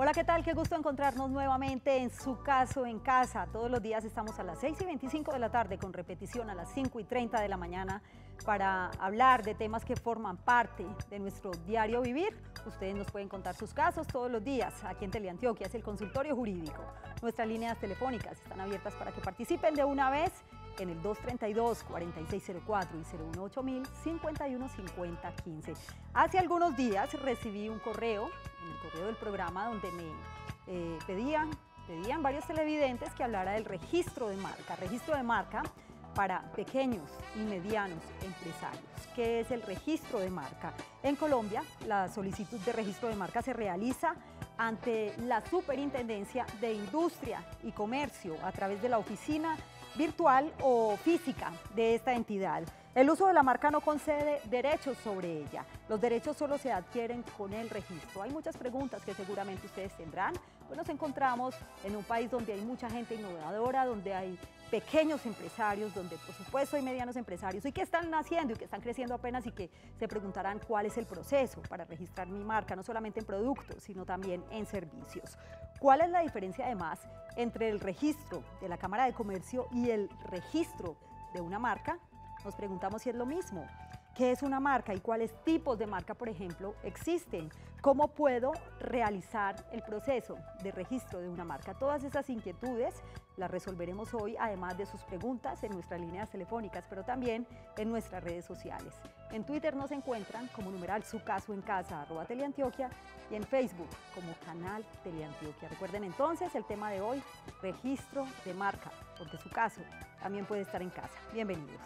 Hola, ¿qué tal? Qué gusto encontrarnos nuevamente en su caso en casa. Todos los días estamos a las 6 y 25 de la tarde con repetición a las 5 y 30 de la mañana para hablar de temas que forman parte de nuestro diario vivir. Ustedes nos pueden contar sus casos todos los días aquí en Teleantioquia, es el consultorio jurídico. Nuestras líneas telefónicas están abiertas para que participen de una vez en el 232-4604 y 018-5150-15. Hace algunos días recibí un correo, en el correo del programa, donde me eh, pedían, pedían varios televidentes que hablara del registro de marca. Registro de marca para pequeños y medianos empresarios, ¿Qué es el registro de marca. En Colombia, la solicitud de registro de marca se realiza ante la Superintendencia de Industria y Comercio a través de la Oficina virtual o física de esta entidad. El uso de la marca no concede derechos sobre ella. Los derechos solo se adquieren con el registro. Hay muchas preguntas que seguramente ustedes tendrán. Pues nos encontramos en un país donde hay mucha gente innovadora, donde hay pequeños empresarios, donde por supuesto hay medianos empresarios y que están naciendo y que están creciendo apenas y que se preguntarán cuál es el proceso para registrar mi marca, no solamente en productos, sino también en servicios. ¿Cuál es la diferencia además entre el registro de la Cámara de Comercio y el registro de una marca? Nos preguntamos si es lo mismo. ¿Qué es una marca y cuáles tipos de marca, por ejemplo, existen? ¿Cómo puedo realizar el proceso de registro de una marca? Todas esas inquietudes la resolveremos hoy, además de sus preguntas en nuestras líneas telefónicas, pero también en nuestras redes sociales. En Twitter nos encuentran como numeral su caso en casa, arroba Teleantioquia, y en Facebook como canal Teleantioquia. Recuerden entonces el tema de hoy, registro de marca, porque su caso también puede estar en casa. Bienvenidos.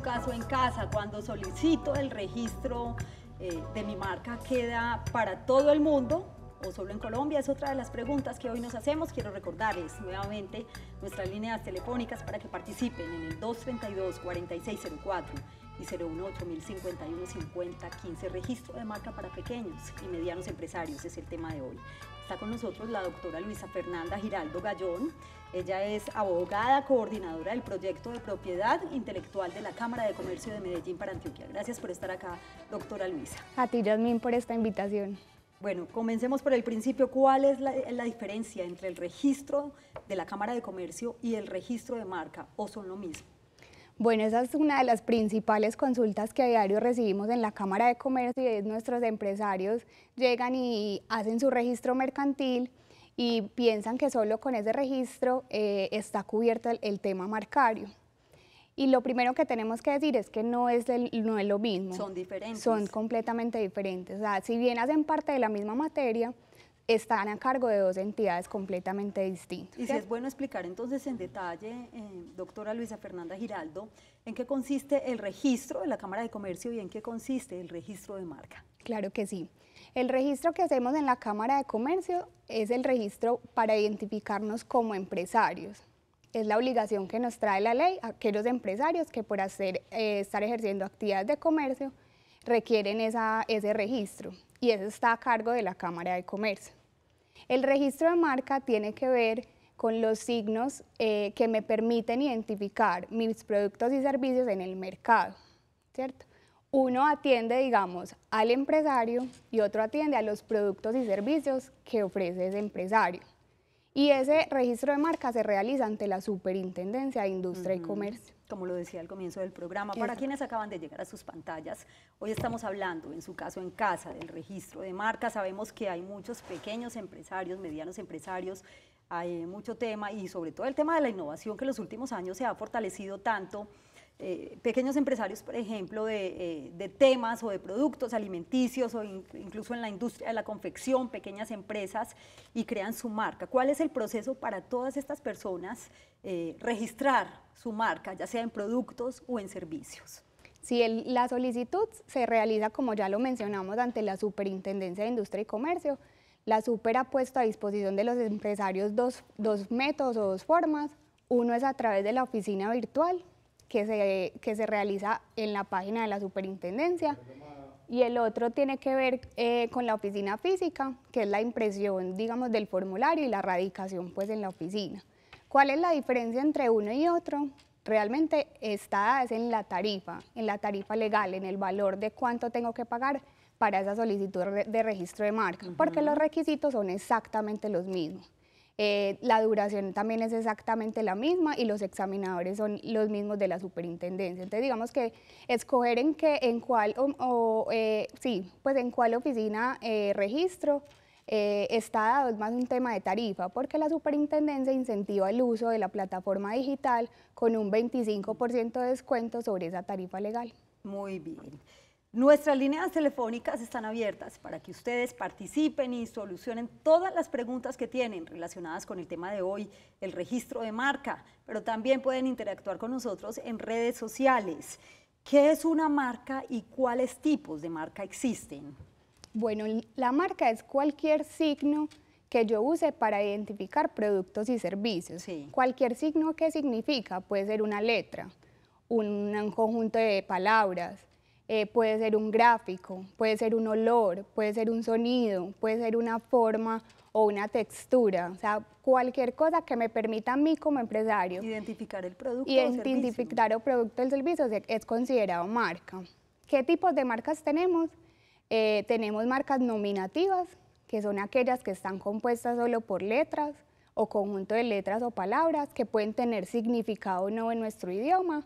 caso en casa, cuando solicito el registro eh, de mi marca, ¿queda para todo el mundo o solo en Colombia? Es otra de las preguntas que hoy nos hacemos. Quiero recordarles nuevamente nuestras líneas telefónicas para que participen en el 232-4604 y 018 50 5015 Registro de marca para pequeños y medianos empresarios es el tema de hoy. Está con nosotros la doctora Luisa Fernanda Giraldo Gallón. Ella es abogada, coordinadora del proyecto de propiedad intelectual de la Cámara de Comercio de Medellín para Antioquia. Gracias por estar acá, doctora Luisa. A ti, Yasmín, por esta invitación. Bueno, comencemos por el principio. ¿Cuál es la, diferencia entre el registro de la Cámara de Comercio y el registro de marca? ¿O son lo mismo? Bueno, esa es una de las principales consultas que a diario recibimos en la Cámara de Comercio y nuestros empresarios llegan y hacen su registro mercantil y piensan que solo con ese registro eh, está cubierto el, tema marcario. Y lo primero que tenemos que decir es que no es, no es lo mismo. Son diferentes. Son completamente diferentes. O sea, si bien hacen parte de la misma materia, están a cargo de dos entidades completamente distintas. Y si es bueno explicar entonces en detalle, eh, doctora Luisa Fernanda Giraldo, en qué consiste el registro de la Cámara de Comercio y en qué consiste el registro de marca. Claro que sí. El registro que hacemos en la Cámara de Comercio es el registro para identificarnos como empresarios. Es la obligación que nos trae la ley a aquellos empresarios que por hacer, eh, estar ejerciendo actividades de comercio requieren ese registro y eso está a cargo de la Cámara de Comercio. El registro de marca tiene que ver con los signos eh, que me permiten identificar mis productos y servicios en el mercado, ¿cierto? uno atiende, digamos, al empresario y otro atiende a los productos y servicios que ofrece ese empresario. Y ese registro de marca se realiza ante la Superintendencia de Industria y Comercio. Como lo decía al comienzo del programa, para quienes acaban de llegar a sus pantallas, hoy estamos hablando, en su caso en casa, del registro de marca. Sabemos que hay muchos pequeños empresarios, medianos empresarios, hay mucho tema y sobre todo el tema de la innovación que en los últimos años se ha fortalecido tanto eh, pequeños empresarios, por ejemplo, eh, de, temas o de productos alimenticios o incluso en la industria de la confección, pequeñas empresas y crean su marca. ¿Cuál es el proceso para todas estas personas eh, registrar su marca, ya sea en productos o en servicios? Si la solicitud se realiza, como ya lo mencionamos, ante la Superintendencia de Industria y Comercio, la Super ha puesto a disposición de los empresarios dos métodos o dos formas. Uno es a través de la oficina virtual, que se, realiza en la página de la superintendencia. Y el otro tiene que ver eh, con la oficina física, que es la impresión, digamos, del formulario y la radicación, pues, en la oficina. ¿Cuál es la diferencia entre uno y otro? Realmente está es en la tarifa, en la tarifa legal, en el valor de cuánto tengo que pagar para esa solicitud de registro de marca, porque los requisitos son exactamente los mismos. Eh, la duración también es exactamente la misma y los examinadores son los mismos de la superintendencia. Entonces, digamos que escoger en qué, en cuál, o, eh, sí, pues en cuál oficina eh, registro está dado es más un tema de tarifa, porque la superintendencia incentiva el uso de la plataforma digital con un 25% de descuento sobre esa tarifa legal. Muy bien. Nuestras líneas telefónicas están abiertas para que ustedes participen y solucionen todas las preguntas que tienen relacionadas con el tema de hoy, el registro de marca, pero también pueden interactuar con nosotros en redes sociales. ¿Qué es una marca y cuáles tipos de marca existen? Bueno, la marca es cualquier signo que yo use para identificar productos y servicios. Cualquier signo que significa puede ser una letra, un conjunto de palabras, eh, puede ser un gráfico, puede ser un olor, puede ser un sonido, puede ser una forma o una textura, o sea, cualquier cosa que me permita a mí como empresario identificar el producto identificar o el producto el servicio es considerado marca. ¿Qué tipos de marcas tenemos? Eh, tenemos marcas nominativas, que son aquellas que están compuestas solo por letras o conjunto de letras o palabras que pueden tener significado o no en nuestro idioma.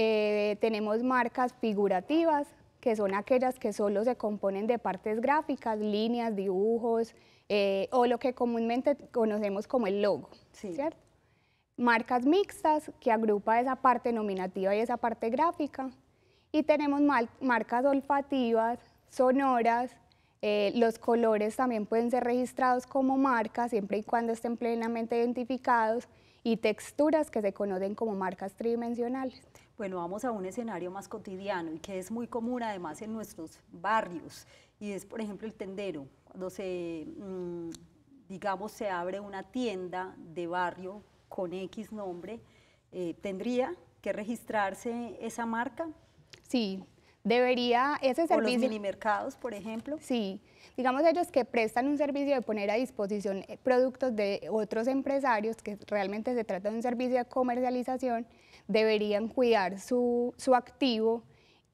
Eh, tenemos marcas figurativas, que son aquellas que solo se componen de partes gráficas, líneas, dibujos, eh, o lo que comúnmente conocemos como el logo, ¿cierto? Marcas mixtas, que agrupa esa parte nominativa y esa parte gráfica. Y tenemos marcas olfativas, sonoras, eh, los colores también pueden ser registrados como marcas, siempre y cuando estén plenamente identificados, y texturas que se conocen como marcas tridimensionales bueno, vamos a un escenario más cotidiano y que es muy común además en nuestros barrios, y es por ejemplo el tendero, cuando se, mm, digamos, se abre una tienda de barrio con X nombre, eh, ¿tendría que registrarse esa marca? Sí, debería ese servicio... O los minimercados, por ejemplo. Sí, digamos ellos que prestan un servicio de poner a disposición eh, productos de otros empresarios, que realmente se trata de un servicio de comercialización, deberían cuidar su, su activo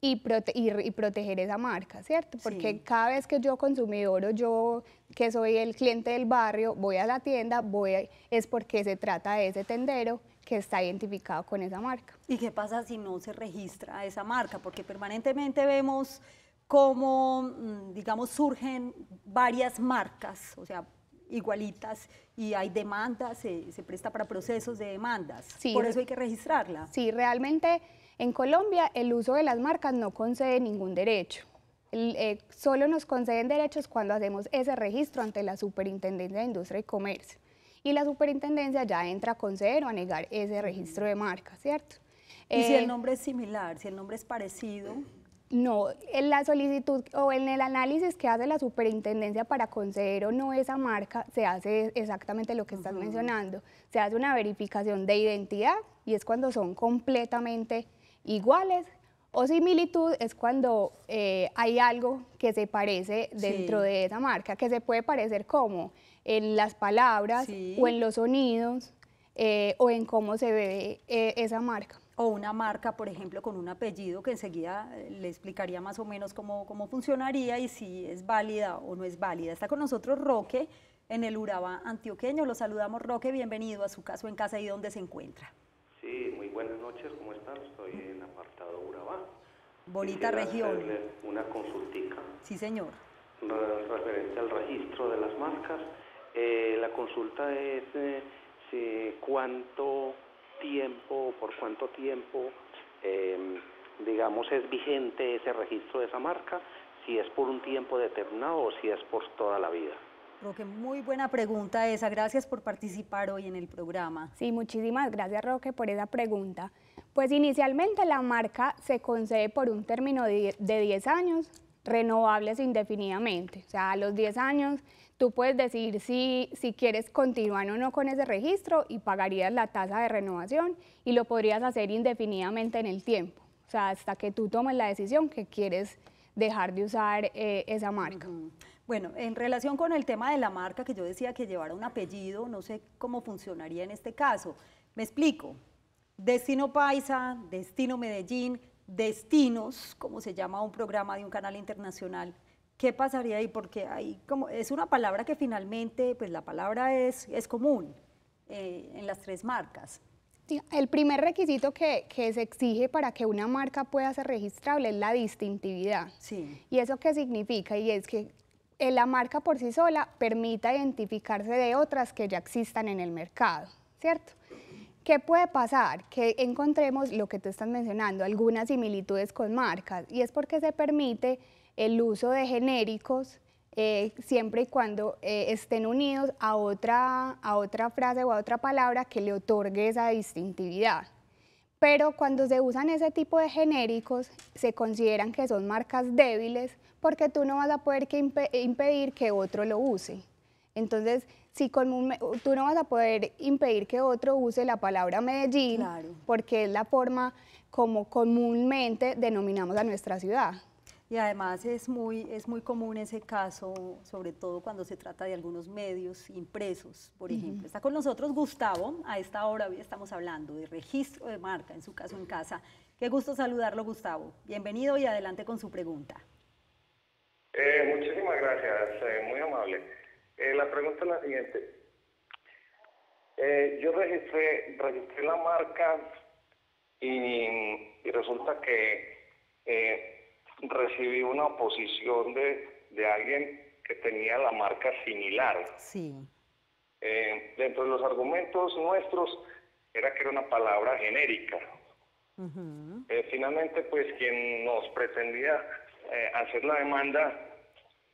y, y, proteger esa marca, ¿cierto? Porque cada vez que yo consumidor o yo que soy el cliente del barrio, voy a la tienda, voy es porque se trata de ese tendero que está identificado con esa marca. ¿Y qué pasa si no se registra esa marca? Porque permanentemente vemos cómo, mm, digamos, surgen varias marcas, o sea, igualitas y hay demandas, se, presta para procesos de demandas. Por eso hay que registrarla. Sí, realmente en Colombia el uso de las marcas no concede ningún derecho. Eh, solo nos conceden derechos cuando hacemos ese registro ante la Superintendencia de Industria y Comercio y la superintendencia ya entra a conceder o a negar ese registro de marca, ¿cierto? ¿Y si el eh, nombre es similar, si el nombre es parecido? No, en la solicitud o en el análisis que hace la superintendencia para conceder o no esa marca, se hace exactamente lo que estás mencionando. Se hace una verificación de identidad y es cuando son completamente iguales o similitud es cuando eh, hay algo que se parece dentro de esa marca, que se puede parecer como en las palabras o en los sonidos eh, o en cómo se ve eh, esa marca. O una marca, por ejemplo, con un apellido que enseguida eh, le explicaría más o menos cómo, funcionaría y si es válida o no es válida. Está con nosotros Roque en el Urabá antioqueño. Lo saludamos, Roque. Bienvenido a su caso en casa y donde se encuentra. Sí, muy buenas noches. ¿Cómo están? Estoy en apartado Urabá. Bonita región. Una consultica. Sí, señor. Referente al registro de las marcas eh, la consulta es eh, cuánto tiempo, por cuánto tiempo, em, digamos, es vigente ese registro de esa marca, si es por un tiempo determinado o si es por toda la vida. Roque, muy buena pregunta esa. Gracias por participar hoy en el programa. Sí, muchísimas gracias Roque por esa pregunta. Pues inicialmente la marca se concede por un término de 10 años, renovables indefinidamente. O sea, a los 10 años tú puedes decidir si, si quieres continuar o no con ese registro y pagarías la tasa de renovación y lo podrías hacer indefinidamente en el tiempo, o sea, hasta que tú tomes la decisión que quieres dejar de usar eh, esa marca. Bueno, en relación con el tema de la marca que yo decía que llevara un apellido, no sé cómo funcionaría en este caso. Me explico. Destino Paisa, Destino Medellín, Destinos, como se llama un programa de un canal internacional, ¿Qué pasaría ahí? Porque ahí como es una palabra que finalmente, pues la palabra es, es común eh, en las tres marcas. El primer requisito que, que, se exige para que una marca pueda ser registrable es la distintividad. Sí. ¿Y eso qué significa? Y es que eh, la marca por sí sola permita identificarse de otras que ya existan en el mercado, ¿cierto? ¿Qué puede pasar? Que encontremos lo que tú estás mencionando, algunas similitudes con marcas, y es porque se permite el uso de genéricos eh, siempre y cuando eh, estén unidos a otra, a otra frase o a otra palabra que le otorgue esa distintividad. Pero cuando se usan ese tipo de genéricos, se consideran que son marcas débiles porque tú no vas a poder impedir que otro lo use. Entonces, si tú no vas a poder impedir que otro use la palabra Medellín, porque es la forma como comúnmente denominamos a nuestra ciudad y además es muy, es muy común ese caso, sobre todo cuando se trata de algunos medios impresos, por ejemplo. Está con nosotros Gustavo, a esta hora hoy estamos hablando de registro de marca, en su caso en casa. Qué gusto saludarlo, Gustavo. Bienvenido y adelante con su pregunta. Eh, muchísimas gracias, eh, muy amable. Eh, la pregunta es la siguiente. yo registré, registré la marca y, y resulta que recibí una oposición de, de alguien que tenía la marca similar. Sí. Eh, dentro de los argumentos nuestros era que era una palabra genérica. Eh, finalmente, pues quien nos pretendía eh, hacer la demanda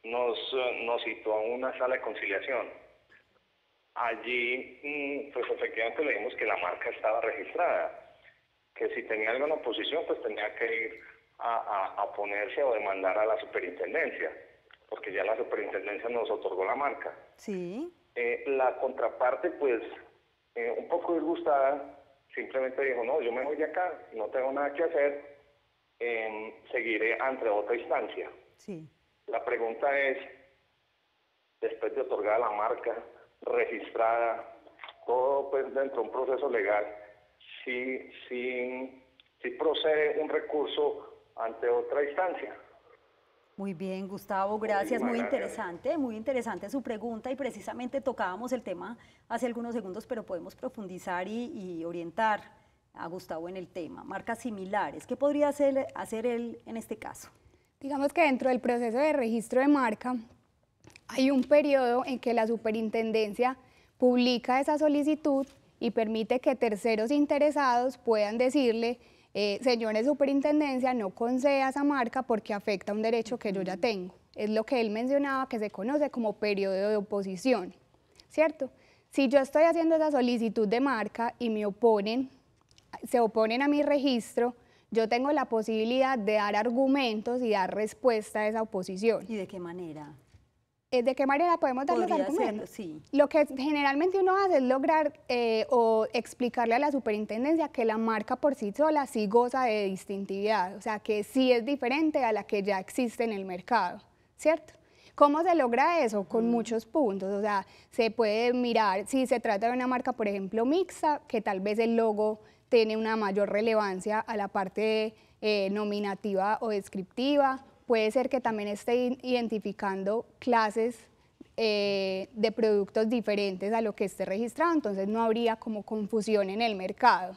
nos, nos citó a una sala de conciliación. Allí, mm, pues efectivamente le dimos que la marca estaba registrada, que si tenía alguna oposición, pues tenía que ir a, ponerse o demandar a la superintendencia, porque ya la superintendencia nos otorgó la marca. Sí. Eh, la contraparte, pues, eh, un poco disgustada, simplemente dijo, no, yo me voy de acá, no tengo nada que hacer, em, seguiré ante otra instancia. Sí. La pregunta es, después de otorgar la marca, registrada, todo pues, dentro de un proceso legal, si, si procede un recurso ante otra instancia. Muy bien, Gustavo, gracias. Muy interesante, muy interesante su pregunta y precisamente tocábamos el tema hace algunos segundos, pero podemos profundizar y, orientar a Gustavo en el tema. Marcas similares, ¿qué podría hacer él en este caso? Digamos que dentro del proceso de registro de marca hay un periodo en que la superintendencia publica esa solicitud y permite que terceros interesados puedan decirle eh, señores superintendencia, no conceda esa marca porque afecta un derecho que yo ya tengo. Es lo que él mencionaba que se conoce como periodo de oposición, ¿cierto? Si yo estoy haciendo esa solicitud de marca y me oponen, se oponen a mi registro, yo tengo la posibilidad de dar argumentos y dar respuesta a esa oposición. ¿Y de qué manera? Eh, ¿De qué manera podemos dar los argumentos? Lo que generalmente uno hace es lograr eh, o explicarle a la superintendencia que la marca por sí sola sí goza de distintividad, o sea, que sí es diferente a la que ya existe en el mercado, ¿cierto? ¿Cómo se logra eso? Con mm. muchos puntos, o sea, se puede mirar si se trata de una marca, por ejemplo, mixta, que tal vez el logo tiene una mayor relevancia a la parte eh, nominativa o descriptiva, puede ser que también esté identificando clases eh, de productos diferentes a lo que esté registrado, entonces no habría como confusión en el mercado.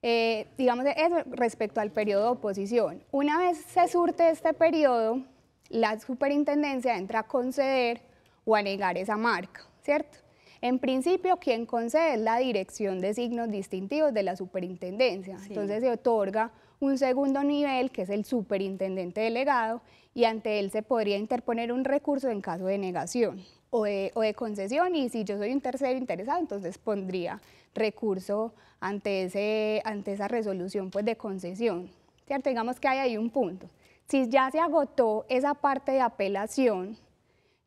Eh, digamos, eso respecto al periodo de oposición. Una vez se surte este periodo, la superintendencia entra a conceder o a negar esa marca, ¿cierto? En principio, quien concede es la dirección de signos distintivos de la superintendencia. Entonces se otorga un segundo nivel, que es el superintendente delegado, y ante él se podría interponer un recurso en caso de negación o de, concesión, y si yo soy un tercero interesado, entonces pondría recurso ante, ese, ante esa resolución pues, de concesión. ya Digamos que hay ahí un punto. Si ya se agotó esa parte de apelación,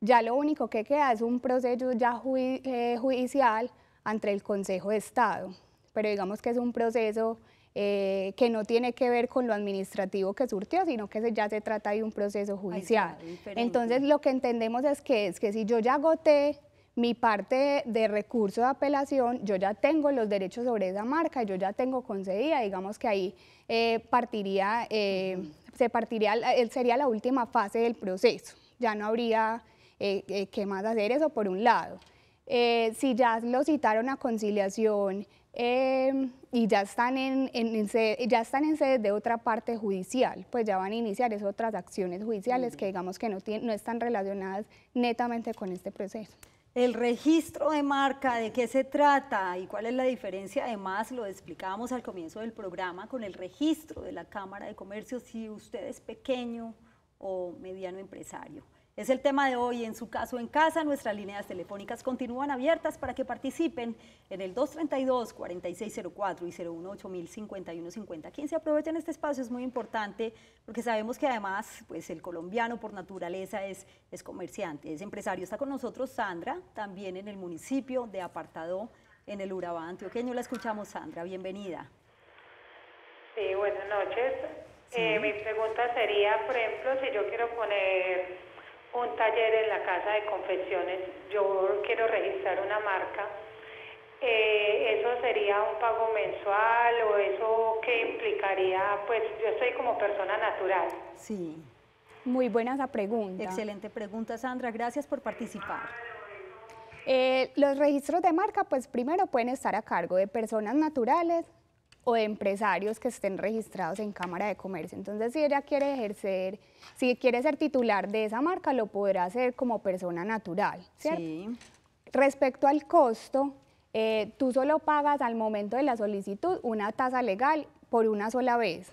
ya lo único que queda es un proceso ya eh, judicial ante el Consejo de Estado, pero digamos que es un proceso eh, que no tiene que ver con lo administrativo que surtió, sino que ya se trata de un proceso judicial. Entonces, lo que entendemos es que, si yo ya agoté mi parte de recurso de apelación, yo ya tengo los derechos sobre esa marca, yo ya tengo concedida, digamos que ahí eh, partiría, eh, se partiría, sería la última fase del proceso, ya no habría que más hacer eso por un lado. si ya lo citaron a conciliación, Em, y ya están en, sede, ya están en de otra parte judicial, pues ya van a iniciar esas otras acciones judiciales que digamos que no, no están relacionadas netamente con este proceso. El registro de marca, ¿de qué se trata y cuál es la diferencia? Además, lo explicábamos al comienzo del programa con el registro de la Cámara de Comercio si usted es pequeño o mediano empresario. Es el tema de hoy. En su caso en casa, nuestras líneas telefónicas continúan abiertas para que participen en el 232-4604 y 018 051 Quien se aproveche en este espacio es muy importante porque sabemos que además pues, el colombiano por naturaleza es, es comerciante, es empresario. Está con nosotros Sandra, también en el municipio de Apartado, en el Urabá antioqueño. La escuchamos, Sandra. Bienvenida. Sí, buenas noches. Eh, mi pregunta sería, por ejemplo, si yo quiero poner un taller en la casa de confecciones, yo quiero registrar una marca, eh, ¿eso sería un pago mensual o eso qué implicaría? Pues yo soy como persona natural. Sí. Muy buena esa pregunta. Excelente pregunta, Sandra. Gracias por participar. Eh, los registros de marca, pues primero pueden estar a cargo de personas naturales, o de empresarios que estén registrados en Cámara de Comercio. Entonces, si ella quiere ejercer, si quiere ser titular de esa marca, lo podrá hacer como persona natural, Respecto al costo, eh, tú solo pagas al momento de la solicitud una tasa legal por una sola vez.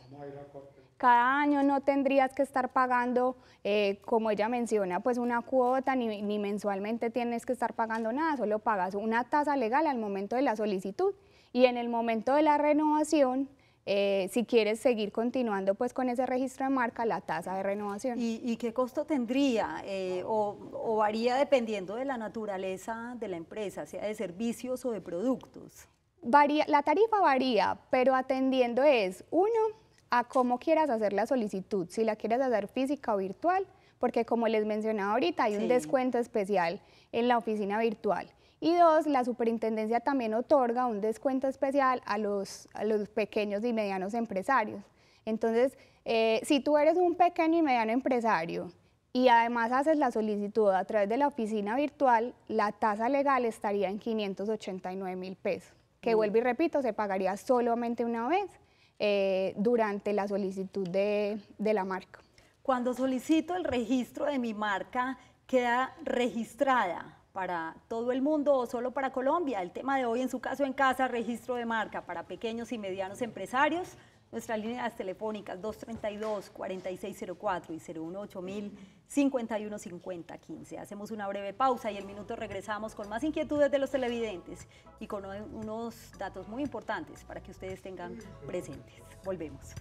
Cada año no tendrías que estar pagando, eh, como ella menciona, pues una cuota, ni mensualmente tienes que estar pagando nada, solo pagas una tasa legal al momento de la solicitud y en el momento de la renovación, eh, si quieres seguir continuando pues con ese registro de marca, la tasa de renovación. ¿Y, qué costo tendría? Eh, o, varía dependiendo de la naturaleza de la empresa, sea de servicios o de productos? la tarifa varía, pero atendiendo es, uno, a cómo quieras hacer la solicitud, si la quieres hacer física o virtual, porque como les mencionaba ahorita, hay un descuento especial en la oficina virtual. Y dos, la superintendencia también otorga un descuento especial a los, pequeños y medianos empresarios. Entonces, eh, si tú eres un pequeño y mediano empresario y además haces la solicitud a través de la oficina virtual, la tasa legal estaría en 589 mil pesos, que mm. vuelvo y repito, se pagaría solamente una vez eh, durante la solicitud de la marca. Cuando solicito el registro de mi marca, queda registrada para todo el mundo o solo para Colombia. El tema de hoy en su caso en casa, registro de marca para pequeños y medianos empresarios. Nuestras líneas telefónicas 232-4604 y 018 515015 5015 Hacemos una breve pausa y el minuto regresamos con más inquietudes de los televidentes y con unos datos muy importantes para que ustedes tengan presentes. Volvemos.